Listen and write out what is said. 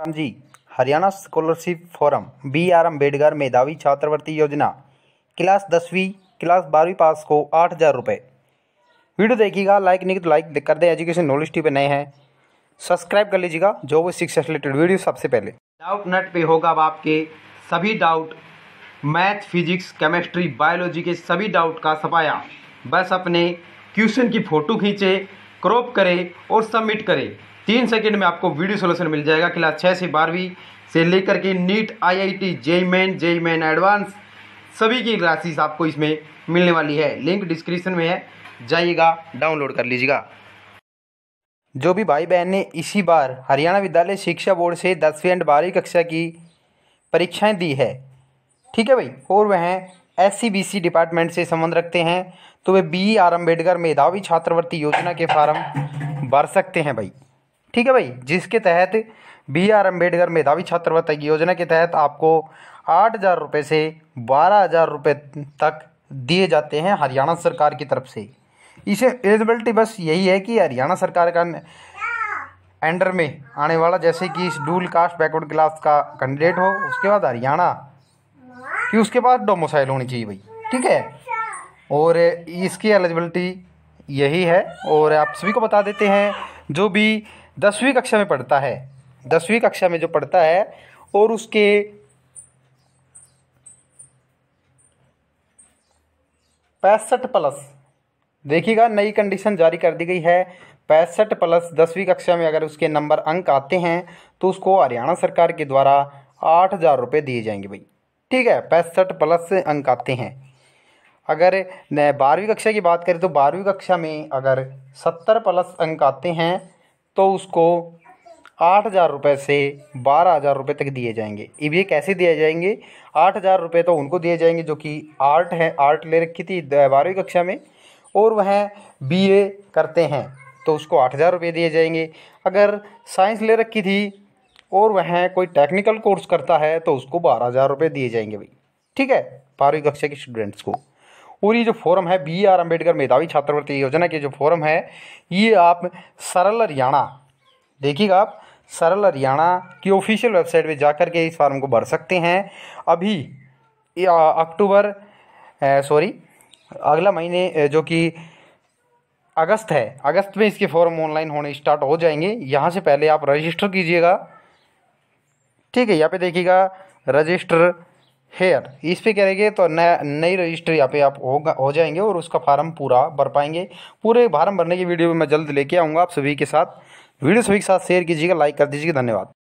Ram ji Haryana scholarship forum B R Ambedkar मेधावी छात्रवृत्ति योजना क्लास दसवीं क्लास बारहवीं पास को आठ हज़ार रुपये वीडियो देखिएगा लाइक नहीं तो लाइक कर दें एजुकेशन नॉलेज टी पे नए हैं सब्सक्राइब कर लीजिएगा जो वो शिक्षा रिलेटेड वीडियो सबसे पहले डाउट नेट पे होगा अब आपके सभी doubt math physics chemistry biology के सभी डाउट का सफाया बस अपने क्वेश्चन की फ़ोटो खींचे क्रॉप करें और सबमिट करें तीन सेकंड में आपको वीडियो सोल्यूशन मिल जाएगा क्लास छः से बारहवीं से लेकर के NEET IIT JEE main JEE main advance सभी की क्लासेस आपको इसमें मिलने वाली है लिंक डिस्क्रिप्शन में है जाइएगा डाउनलोड कर लीजिएगा जो भी भाई बहन ने इसी बार हरियाणा विद्यालय शिक्षा बोर्ड से दसवीं एंड बारहवीं कक्षा की परीक्षाएं दी है ठीक है भाई और वह एस डिपार्टमेंट से संबंध रखते हैं तो वे बी आर अम्बेडकर मेधावी छात्रवृत्ति योजना के फार्म भर सकते हैं भाई ठीक है भाई जिसके तहत बी आर अम्बेडकर मेधावी छात्रवृत्ति योजना के तहत आपको आठ हज़ार रुपये से बारह हज़ार रुपये तक दिए जाते हैं हरियाणा सरकार की तरफ से इसे एलिजिबिलिटी बस यही है कि हरियाणा सरकार का एंडर में आने वाला जैसे कि इस डूल कास्ट बैकवर्ड क्लास का कैंडिडेट हो उसके बाद हरियाणा कि उसके बाद डोमोसाइल होनी चाहिए भाई ठीक है और इसकी एलिजिबिलिटी यही है और आप सभी को बता देते हैं जो भी दसवीं कक्षा में पढ़ता है दसवीं कक्षा में जो पढ़ता है और उसके पैंसठ प्लस देखिएगा नई कंडीशन जारी कर दी गई है पैंसठ प्लस दसवीं कक्षा में अगर उसके नंबर अंक आते हैं तो उसको हरियाणा सरकार के द्वारा आठ हज़ार रुपये दिए जाएंगे भाई ठीक है पैंसठ प्लस अंक आते हैं अगर बारहवीं कक्षा की बात करें तो बारहवीं कक्षा में अगर सत्तर प्लस अंक आते हैं तो उसको आठ हज़ार रुपये से बारह हज़ार रुपये तक दिए जाएंगे ये कैसे दिए जाएंगे आठ हज़ार रुपये तो उनको दिए जाएंगे जो कि आर्ट है आर्ट ले रखी थी बारहवीं कक्षा में और वह बी ए करते हैं तो उसको आठ हज़ार रुपये दिए जाएंगे अगर साइंस ले रखी थी और वह कोई टेक्निकल कोर्स करता है तो उसको बारह हज़ार रुपये दिए जाएंगे भाई ठीक है बारहवीं कक्षा के स्टूडेंट्स को और ये जो फॉर्म है बी आर अम्बेडकर मेधावी छात्रवृत्ति योजना के जो फॉर्म है ये आप सरल हरियाणा देखिएगा आप सरल हरियाणा की ऑफिशियल वेबसाइट पे जाकर के इस फॉर्म को भर सकते हैं अभी अक्टूबर सॉरी अगला महीने जो कि अगस्त है अगस्त में इसके फॉर्म ऑनलाइन होने स्टार्ट हो जाएंगे यहाँ से पहले आप रजिस्टर कीजिएगा ठीक है यहाँ पे देखिएगा रजिस्टर हेयर इस पर करेंगे तो नया नई रजिस्टर यहाँ पे आप होगा हो जाएंगे और उसका फार्म पूरा भर पाएंगे पूरे फार्म भरने की वीडियो मैं जल्द लेके आऊँगा आप सभी के साथ वीडियो सभी के साथ शेयर कीजिएगा लाइक कर दीजिएगा धन्यवाद